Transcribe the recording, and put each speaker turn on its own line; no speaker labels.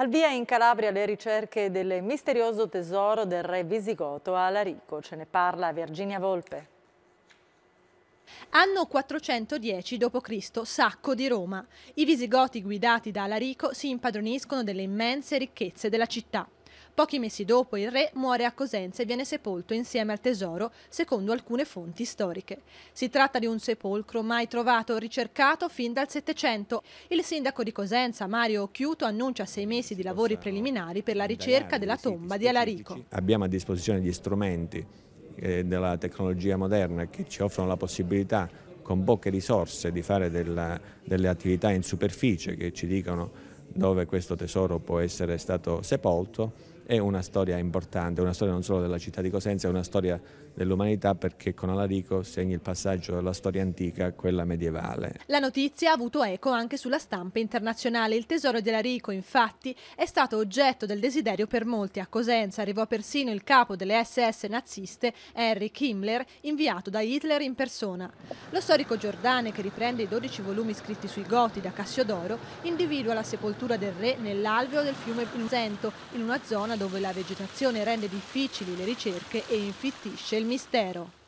Al via in Calabria le ricerche del misterioso tesoro del re visigoto Alarico. Ce ne parla Virginia Volpe. Anno 410 d.C., Sacco di
Roma. I visigoti guidati da Alarico si impadroniscono delle immense ricchezze della città. Pochi mesi dopo il re muore a Cosenza e viene sepolto insieme al tesoro, secondo alcune fonti storiche. Si tratta di un sepolcro mai trovato, ricercato fin dal Settecento. Il sindaco di Cosenza, Mario Occhiuto, annuncia sei mesi di lavori preliminari per la ricerca della tomba di Alarico.
Abbiamo a disposizione gli strumenti eh, della tecnologia moderna che ci offrono la possibilità con poche risorse di fare della, delle attività in superficie che ci dicono dove questo tesoro può essere stato sepolto è una storia importante, una storia non solo della città di Cosenza, è una storia dell'umanità perché con Alarico segna il passaggio dalla storia antica a quella medievale.
La notizia ha avuto eco anche sulla stampa internazionale. Il tesoro di Alarico, infatti, è stato oggetto del desiderio per molti. A Cosenza arrivò persino il capo delle SS naziste, Henry Himmler, inviato da Hitler in persona. Lo storico Giordane, che riprende i 12 volumi scritti sui Goti da Cassiodoro, individua la sepoltura del re nell'alveo del fiume Pinzento, in una zona dove la vegetazione rende difficili le ricerche e infittisce il mistero.